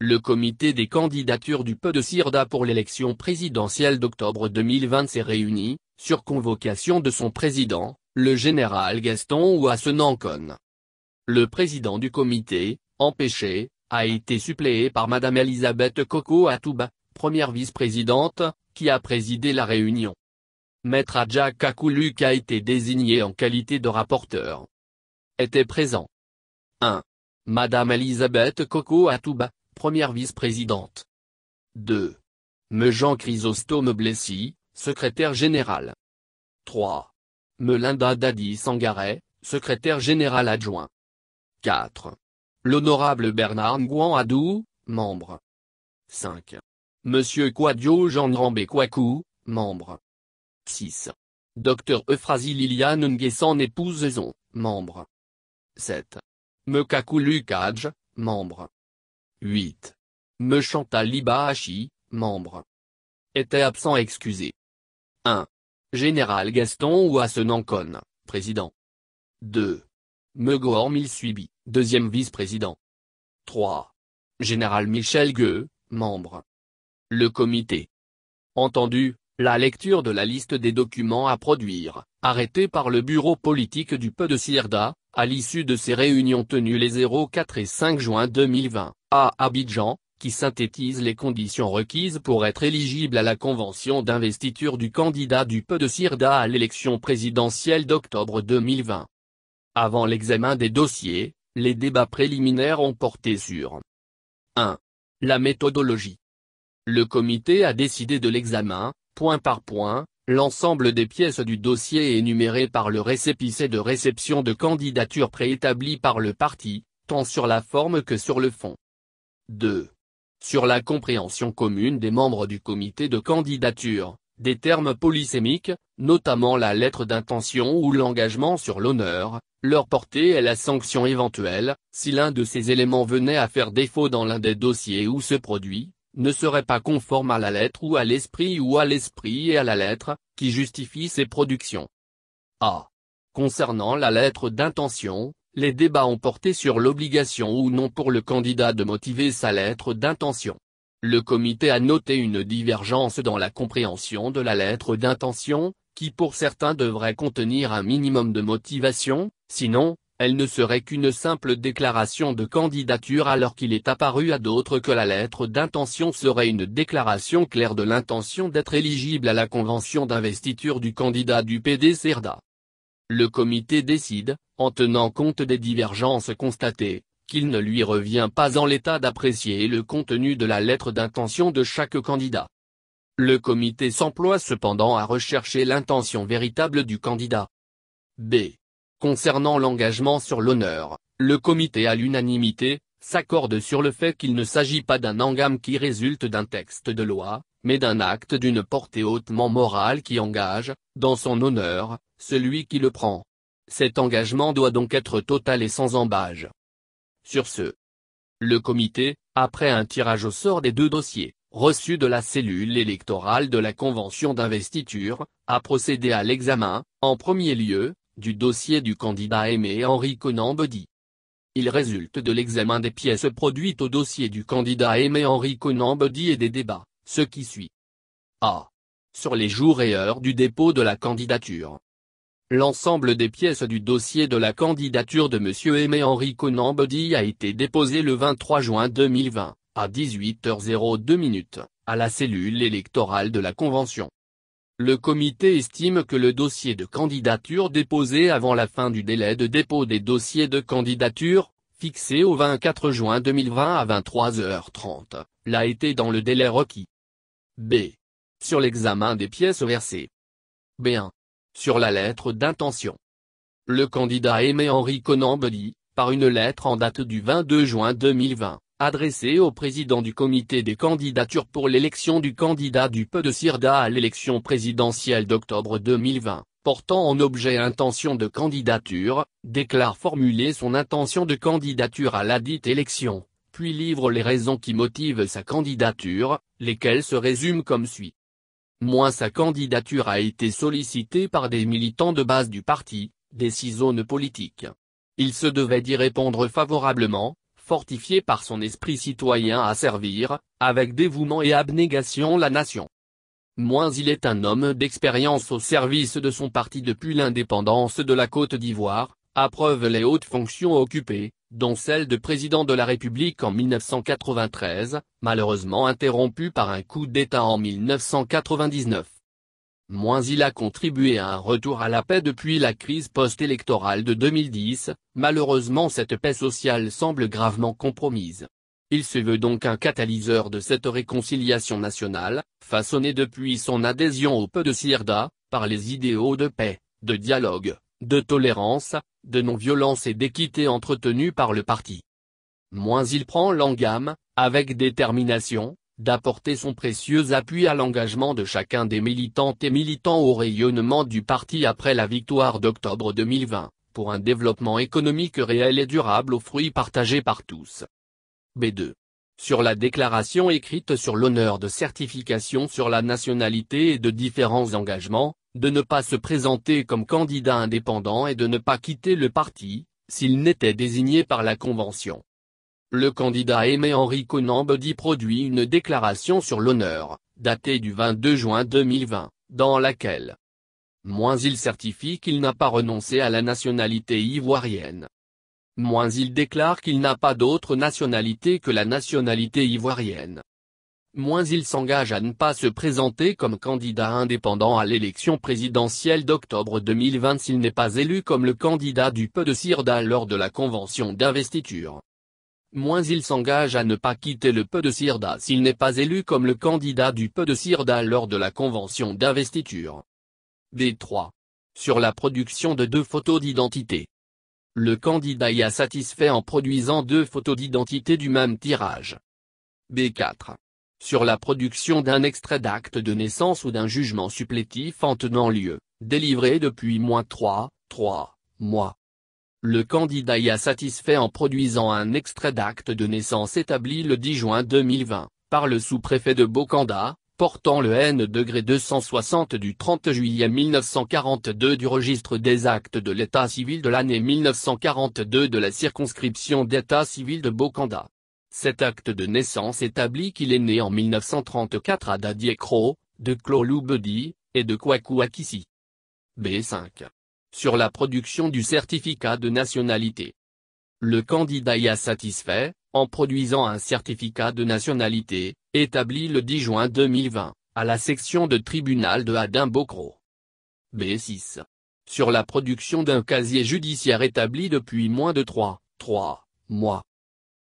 Le comité des candidatures du Peu de Sirda pour l'élection présidentielle d'octobre 2020 s'est réuni, sur convocation de son président, le général Gaston Ouassenancon. Le président du comité, empêché, a été suppléé par Madame Elisabeth Coco Atouba, première vice-présidente, qui a présidé la réunion. Maître Adja Kakoulouk a été désigné en qualité de rapporteur. Était présent. 1. Madame Elisabeth Coco Atouba, première vice-présidente. 2. Me Jean Chrysostome Blessy, secrétaire général. 3. Melinda Dadi sangaré secrétaire général adjoint. 4. L'honorable Bernard Nguyen Adou, membre. 5. Monsieur Kwadio Jean Rambé Kwaku, membre. 6. Dr Euphrasie Liliane Nguessan épouse membre. 7. Kakou Lukaj, membre. 8. Me Chantal membre. Était absent excusé. 1. Général Gaston Ouassenancon, président. 2. Megor Milsuibi, deuxième vice-président. 3. Général Michel Gueux, membre. Le comité. Entendu, la lecture de la liste des documents à produire, arrêtée par le bureau politique du Peu de Sierda, à l'issue de ces réunions tenues les 04 et 5 juin 2020, à Abidjan, qui synthétise les conditions requises pour être éligible à la convention d'investiture du candidat du peu de Sirda à l'élection présidentielle d'octobre 2020. Avant l'examen des dossiers, les débats préliminaires ont porté sur 1. La méthodologie. Le comité a décidé de l'examen, point par point, L'ensemble des pièces du dossier est énuméré par le récépissé de réception de candidature préétablie par le parti, tant sur la forme que sur le fond. 2. Sur la compréhension commune des membres du comité de candidature, des termes polysémiques, notamment la lettre d'intention ou l'engagement sur l'honneur, leur portée et la sanction éventuelle, si l'un de ces éléments venait à faire défaut dans l'un des dossiers où se produit, ne serait pas conforme à la lettre ou à l'esprit ou à l'esprit et à la lettre, qui justifie ses productions. A. Concernant la lettre d'intention, les débats ont porté sur l'obligation ou non pour le candidat de motiver sa lettre d'intention. Le comité a noté une divergence dans la compréhension de la lettre d'intention, qui pour certains devrait contenir un minimum de motivation, sinon, elle ne serait qu'une simple déclaration de candidature alors qu'il est apparu à d'autres que la lettre d'intention serait une déclaration claire de l'intention d'être éligible à la convention d'investiture du candidat du PD-CERDA. Le comité décide, en tenant compte des divergences constatées, qu'il ne lui revient pas en l'état d'apprécier le contenu de la lettre d'intention de chaque candidat. Le comité s'emploie cependant à rechercher l'intention véritable du candidat. B. Concernant l'engagement sur l'honneur, le comité à l'unanimité, s'accorde sur le fait qu'il ne s'agit pas d'un engagement qui résulte d'un texte de loi, mais d'un acte d'une portée hautement morale qui engage, dans son honneur, celui qui le prend. Cet engagement doit donc être total et sans embâge. Sur ce, le comité, après un tirage au sort des deux dossiers, reçus de la cellule électorale de la convention d'investiture, a procédé à l'examen, en premier lieu, du dossier du candidat Aimé Henri Conan Il résulte de l'examen des pièces produites au dossier du candidat Aimé Henri Conan et des débats, ce qui suit. A. Sur les jours et heures du dépôt de la candidature. L'ensemble des pièces du dossier de la candidature de M. Aimé Henri Conan a été déposé le 23 juin 2020, à 18h02 à la cellule électorale de la Convention. Le comité estime que le dossier de candidature déposé avant la fin du délai de dépôt des dossiers de candidature, fixé au 24 juin 2020 à 23h30, l'a été dans le délai requis. B. Sur l'examen des pièces versées. B1. Sur la lettre d'intention. Le candidat Aimé Henri Conan par une lettre en date du 22 juin 2020, Adressé au président du comité des candidatures pour l'élection du candidat du peu de Sirda à l'élection présidentielle d'octobre 2020, portant en objet intention de candidature, déclare formuler son intention de candidature à la dite élection, puis livre les raisons qui motivent sa candidature, lesquelles se résument comme suit. Moins sa candidature a été sollicitée par des militants de base du parti, des six zones politiques. Il se devait d'y répondre favorablement, fortifié par son esprit citoyen à servir, avec dévouement et abnégation la nation. Moins il est un homme d'expérience au service de son parti depuis l'indépendance de la Côte d'Ivoire, à preuve les hautes fonctions occupées, dont celle de président de la République en 1993, malheureusement interrompue par un coup d'État en 1999 moins il a contribué à un retour à la paix depuis la crise post-électorale de 2010, malheureusement cette paix sociale semble gravement compromise. Il se veut donc un catalyseur de cette réconciliation nationale, façonnée depuis son adhésion au peu de Sirda, par les idéaux de paix, de dialogue, de tolérance, de non-violence et d'équité entretenus par le parti. Moins il prend l'engagement, avec détermination, d'apporter son précieux appui à l'engagement de chacun des militantes et militants au rayonnement du parti après la victoire d'octobre 2020, pour un développement économique réel et durable aux fruits partagés par tous. B2. Sur la déclaration écrite sur l'honneur de certification sur la nationalité et de différents engagements, de ne pas se présenter comme candidat indépendant et de ne pas quitter le parti, s'il n'était désigné par la Convention. Le candidat Aimé-Henri Conambody produit une déclaration sur l'honneur, datée du 22 juin 2020, dans laquelle moins il certifie qu'il n'a pas renoncé à la nationalité ivoirienne. Moins il déclare qu'il n'a pas d'autre nationalité que la nationalité ivoirienne. Moins il s'engage à ne pas se présenter comme candidat indépendant à l'élection présidentielle d'octobre 2020 s'il n'est pas élu comme le candidat du peu de Sirda lors de la convention d'investiture moins il s'engage à ne pas quitter le peu de Sirda s'il n'est pas élu comme le candidat du peu de Sirda lors de la convention d'investiture. b 3 Sur la production de deux photos d'identité. Le candidat y a satisfait en produisant deux photos d'identité du même tirage. B4. Sur la production d'un extrait d'acte de naissance ou d'un jugement supplétif en tenant lieu, délivré depuis moins 3, 3 mois, le candidat y a satisfait en produisant un extrait d'acte de naissance établi le 10 juin 2020, par le sous-préfet de Bokanda, portant le N degré 260 du 30 juillet 1942 du registre des actes de l'état civil de l'année 1942 de la circonscription d'état civil de Bokanda. Cet acte de naissance établit qu'il est né en 1934 à Dadiekro, de Kloloubedi, et de Kwaku B5 sur la production du certificat de nationalité. Le candidat y a satisfait, en produisant un certificat de nationalité, établi le 10 juin 2020, à la section de tribunal de adin B6. Sur la production d'un casier judiciaire établi depuis moins de 3, 3 mois.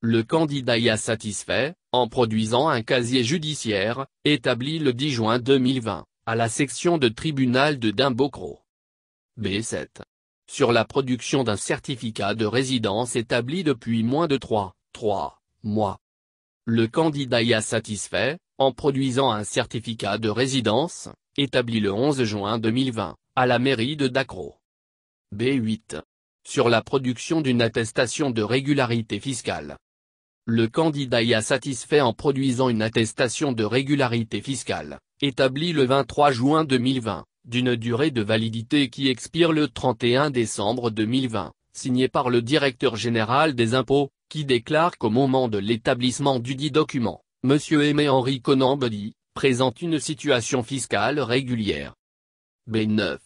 Le candidat y a satisfait, en produisant un casier judiciaire, établi le 10 juin 2020, à la section de tribunal de Dimbocro. B7. Sur la production d'un certificat de résidence établi depuis moins de 3, 3 mois. Le candidat y a satisfait, en produisant un certificat de résidence, établi le 11 juin 2020, à la mairie de Dacro. B8. Sur la production d'une attestation de régularité fiscale. Le candidat y a satisfait en produisant une attestation de régularité fiscale, établie le 23 juin 2020, d'une durée de validité qui expire le 31 décembre 2020, signé par le directeur général des impôts, qui déclare qu'au moment de l'établissement du dit document, M. Aimé Henri Conambody, présente une situation fiscale régulière. B9.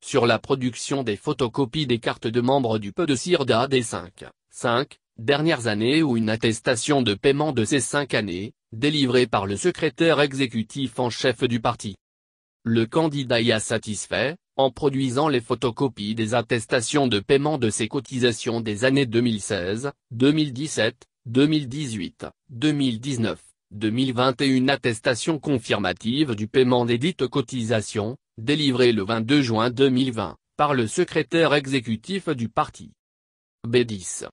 Sur la production des photocopies des cartes de membres du peu de CIRDA des 5, 5 dernières années ou une attestation de paiement de ces 5 années, délivrée par le secrétaire exécutif en chef du parti. Le candidat y a satisfait, en produisant les photocopies des attestations de paiement de ses cotisations des années 2016, 2017, 2018, 2019, 2021 attestation confirmative du paiement des dites cotisations, délivrée le 22 juin 2020, par le secrétaire exécutif du parti. B10.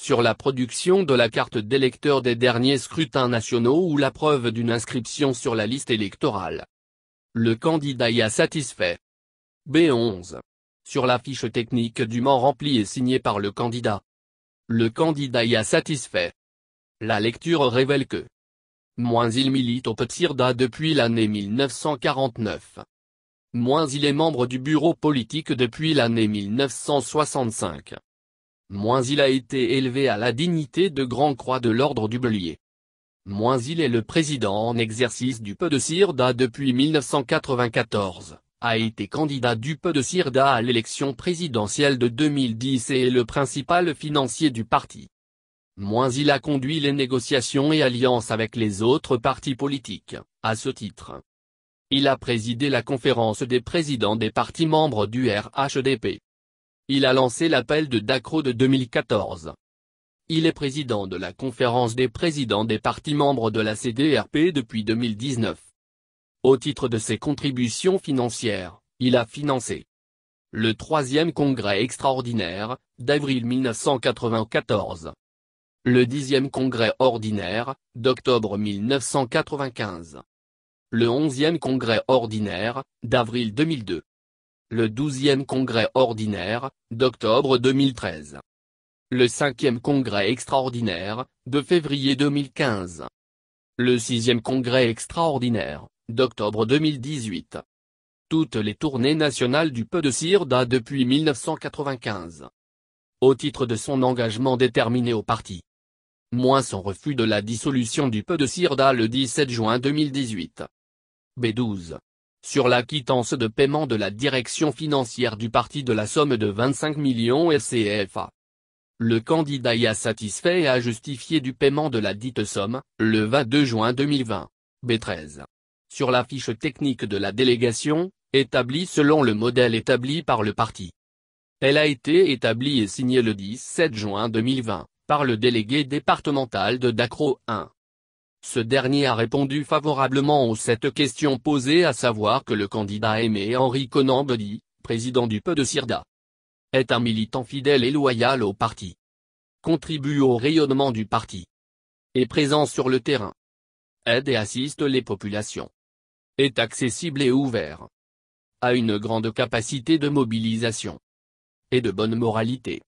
Sur la production de la carte d'électeur des derniers scrutins nationaux ou la preuve d'une inscription sur la liste électorale. Le candidat y a satisfait. B11. Sur l'affiche fiche technique dûment rempli et signée par le candidat. Le candidat y a satisfait. La lecture révèle que moins il milite au Petsirda depuis l'année 1949. Moins il est membre du bureau politique depuis l'année 1965. Moins il a été élevé à la dignité de Grand Croix de l'Ordre du Belier moins il est le président en exercice du Peu de Sirda depuis 1994, a été candidat du Peu de Sirda à l'élection présidentielle de 2010 et est le principal financier du parti. Moins il a conduit les négociations et alliances avec les autres partis politiques, à ce titre. Il a présidé la conférence des présidents des partis membres du RHDP. Il a lancé l'appel de Dacro de 2014, il est président de la conférence des présidents des partis membres de la CDRP depuis 2019. Au titre de ses contributions financières, il a financé le troisième congrès extraordinaire, d'avril 1994. Le 10 dixième congrès ordinaire, d'octobre 1995. Le 11 onzième congrès ordinaire, d'avril 2002. Le 12 douzième congrès ordinaire, d'octobre 2013 le 5e Congrès extraordinaire, de février 2015. Le 6e Congrès extraordinaire, d'octobre 2018. Toutes les tournées nationales du Peu de Sirda depuis 1995. Au titre de son engagement déterminé au parti. Moins son refus de la dissolution du Peu de Cirda le 17 juin 2018. B12 sur la quittance de paiement de la direction financière du parti de la somme de 25 millions SCFA. Le candidat y a satisfait et a justifié du paiement de la dite somme, le 22 juin 2020. B13. Sur la fiche technique de la délégation, établie selon le modèle établi par le parti. Elle a été établie et signée le 17 juin 2020, par le délégué départemental de Dacro 1. Ce dernier a répondu favorablement aux sept questions posées à savoir que le candidat aimé Henri Conan président du Peu de Sirda, est un militant fidèle et loyal au parti. Contribue au rayonnement du parti. Est présent sur le terrain. Aide et assiste les populations. Est accessible et ouvert. A une grande capacité de mobilisation. Et de bonne moralité.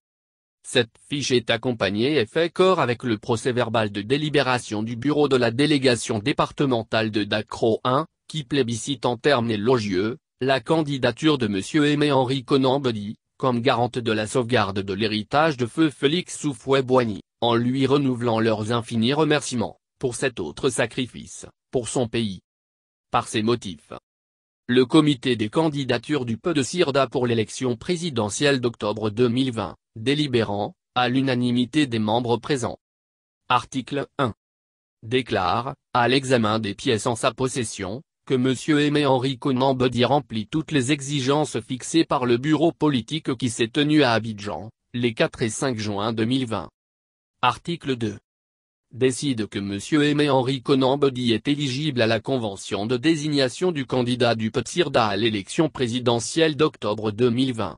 Cette fiche est accompagnée et fait corps avec le procès-verbal de délibération du bureau de la délégation départementale de Dacro 1, qui plébiscite en termes élogieux, la candidature de M. Aimé Henri Conan comme garante de la sauvegarde de l'héritage de feu Félix Soufouet-Boigny, en lui renouvelant leurs infinis remerciements, pour cet autre sacrifice, pour son pays. Par ces motifs. Le comité des candidatures du Peu de Sirda pour l'élection présidentielle d'octobre 2020, délibérant, à l'unanimité des membres présents. Article 1. Déclare, à l'examen des pièces en sa possession, que M. Aimé Henri Conan remplit toutes les exigences fixées par le bureau politique qui s'est tenu à Abidjan, les 4 et 5 juin 2020. Article 2 décide que M. Aimé Henri Conan est éligible à la convention de désignation du candidat du Petit à l'élection présidentielle d'octobre 2020.